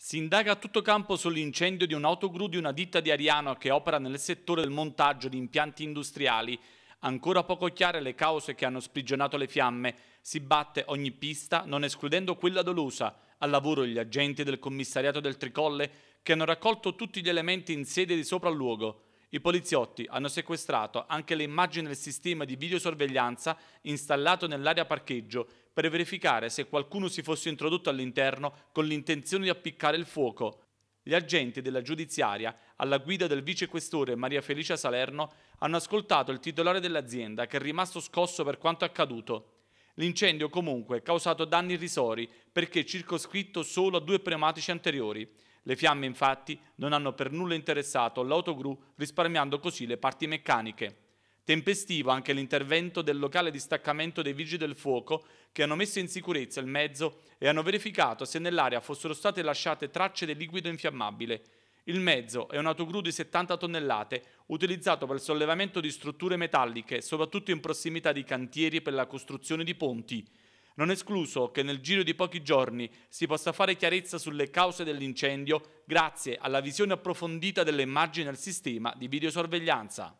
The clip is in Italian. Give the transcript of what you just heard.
Si indaga a tutto campo sull'incendio di un'autogru di una ditta di Ariano che opera nel settore del montaggio di impianti industriali. Ancora poco chiare le cause che hanno sprigionato le fiamme. Si batte ogni pista, non escludendo quella dolosa. Al lavoro gli agenti del commissariato del Tricolle che hanno raccolto tutti gli elementi in sede di sopralluogo. I poliziotti hanno sequestrato anche le immagini del sistema di videosorveglianza installato nell'area parcheggio per verificare se qualcuno si fosse introdotto all'interno con l'intenzione di appiccare il fuoco. Gli agenti della giudiziaria, alla guida del vicequestore Maria Felicia Salerno, hanno ascoltato il titolare dell'azienda che è rimasto scosso per quanto accaduto. L'incendio comunque ha causato danni irrisori perché circoscritto solo a due pneumatici anteriori. Le fiamme infatti non hanno per nulla interessato l'autogru risparmiando così le parti meccaniche. Tempestivo anche l'intervento del locale distaccamento dei vigili del fuoco che hanno messo in sicurezza il mezzo e hanno verificato se nell'area fossero state lasciate tracce del liquido infiammabile il mezzo è un autogru di 70 tonnellate utilizzato per il sollevamento di strutture metalliche, soprattutto in prossimità di cantieri per la costruzione di ponti. Non è escluso che nel giro di pochi giorni si possa fare chiarezza sulle cause dell'incendio grazie alla visione approfondita delle immagini al sistema di videosorveglianza.